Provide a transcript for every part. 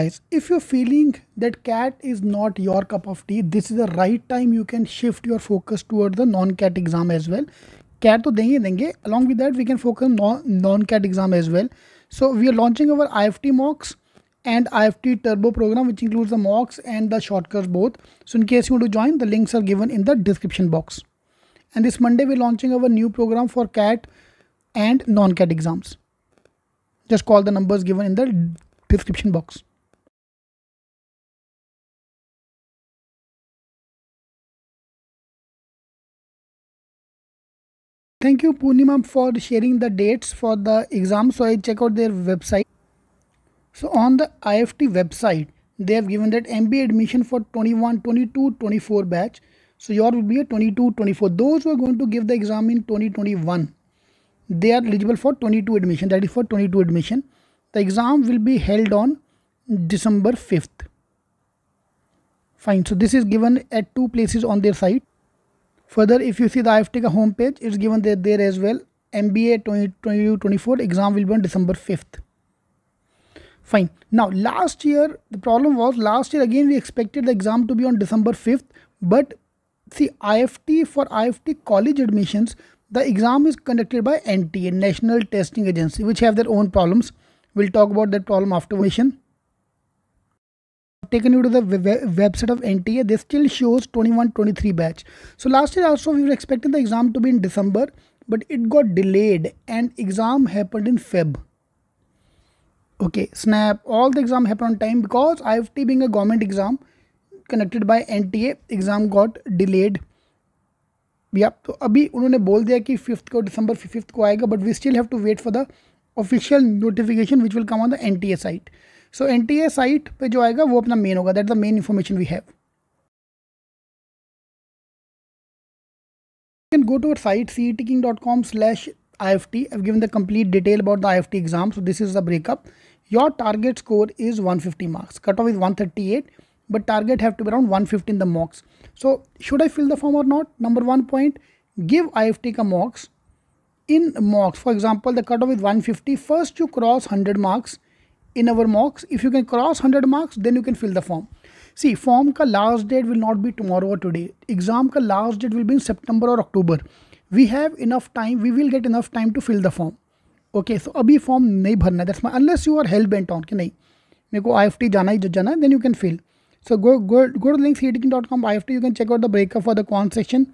Guys, if you're feeling that cat is not your cup of tea, this is the right time you can shift your focus toward the non-cat exam as well. Cat to denge denge. Along with that, we can focus on non-cat exam as well. So we are launching our IFT mocks and IFT Turbo program, which includes the mocks and the shortcuts both. So in case you want to join, the links are given in the description box. And this Monday, we're launching our new program for CAT and non-CAT exams. Just call the numbers given in the description box. Thank you Poonimam for sharing the dates for the exam. So I check out their website. So on the IFT website, they have given that MBA admission for 21, 22, 24 batch. So your will be a 22, 24. Those who are going to give the exam in 2021, they are eligible for 22 admission. That is for 22 admission. The exam will be held on December 5th. Fine. So this is given at two places on their site. Further, if you see the IFTK homepage, it's given there, there as well. MBA 2022-24 exam will be on December 5th. Fine. Now, last year, the problem was last year again we expected the exam to be on December 5th. But see, IFT for IFT college admissions, the exam is conducted by NTA, National Testing Agency, which have their own problems. We'll talk about that problem after mission taken you to the website of NTA, they still shows 21-23 batch. So last year also we were expecting the exam to be in December, but it got delayed and exam happened in Feb. Okay, snap, all the exam happened on time because IFT being a government exam connected by NTA, exam got delayed. Yeah. So, अभी उन्होंने बोल दिया कि fifth को December fifth को आएगा but we still have to wait for the official notification which will come on the NTA T so NTA site a site पर जो आएगा वो अपना मेन होगा that the main information can go to our site ceteking.com slash IFT. I've given the complete detail about the IFT exam. So this is the breakup. Your target score is 150 marks. Cutoff is 138, but target have to be around 150 in the mocks. So should I fill the form or not? Number one point, give IFT a mocks. In mocks, for example, the cutoff is 150. First you cross 100 marks in our mocks if you can cross 100 marks then you can fill the form see form ka last date will not be tomorrow or today exam ka last date will be in september or october we have enough time we will get enough time to fill the form okay so abhi form nahi bharna that's my unless you are hell bent on ki nahi मेरे को IFT F T जाना ही can fill so go can fill so go ift you can check out the com I F T you can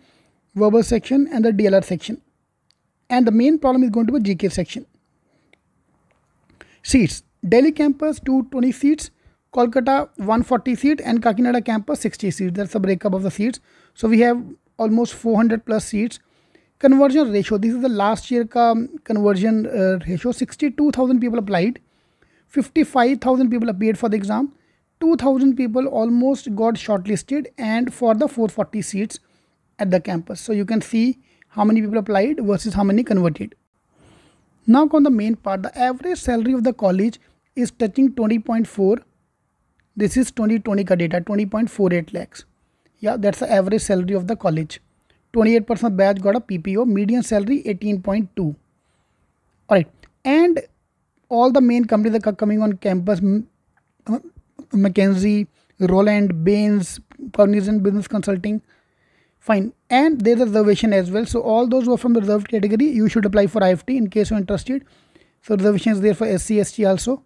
verbal section and the DLR section. And the main problem is going to be GK section. Seats. Delhi campus 220 seats, Kolkata 140 seat and Kakinada campus 60 seats. That's the breakup of the seats. So we have almost 400 plus seats. Conversion ratio. This is the last year ka conversion uh, ratio. 62,000 people applied. 55,000 people appeared for the exam. 2,000 people almost got shortlisted and for the 440 seats at the campus. So you can see how many people applied versus how many converted. Now on the main part, the average salary of the college is touching 20.4 this is 2020 ka data. 20.48 lakhs yeah that's the average salary of the college 28% batch got a PPO median salary 18.2 all right and all the main companies that are coming on campus uh, McKenzie, Roland Baines Cognizant Business Consulting fine and there's a reservation as well so all those who are from the reserved category you should apply for IFT in case you're interested so reservation is there for SC ST also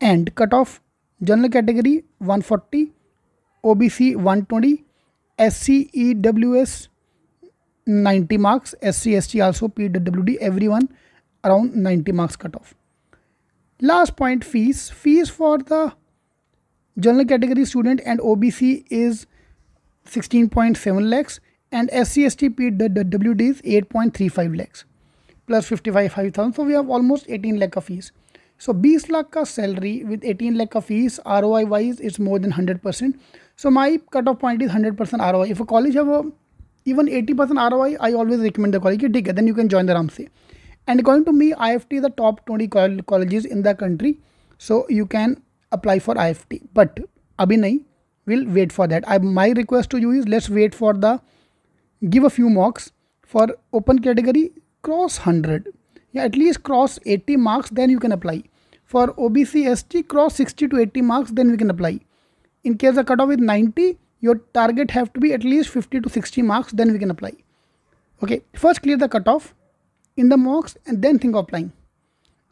and cut off general category 140 OBC 120 SC EWS 90 marks SC ST also PWD everyone around 90 marks cut off last point fees fees for the general category student and OBC is 16.7 lakhs and SCST PWD is 8.35 lakhs plus 55,000 so we have almost 18 lakh of fees so बीस लाख का salary with eighteen lakh का fees R O I wise it's more than hundred percent so my cut off point is hundred percent R O I if a college है वो even eighty percent R O I I always recommend the college ठीक है then you can join the आराम से and according to me I F T the top twenty colleges in the country so you can apply for I F T but अभी नहीं will wait for that I my request to you is let's wait for the give a few marks for open category cross hundred yeah at least cross 80 marks then you can apply for obc st cross 60 to 80 marks then we can apply in case the cutoff is 90 your target have to be at least 50 to 60 marks then we can apply okay first clear the cutoff in the mocks and then think of applying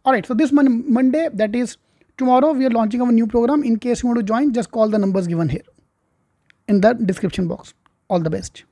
all right so this mon- monday that is tomorrow we are launching our new program in case you want to join just call the numbers given here in the description box all the best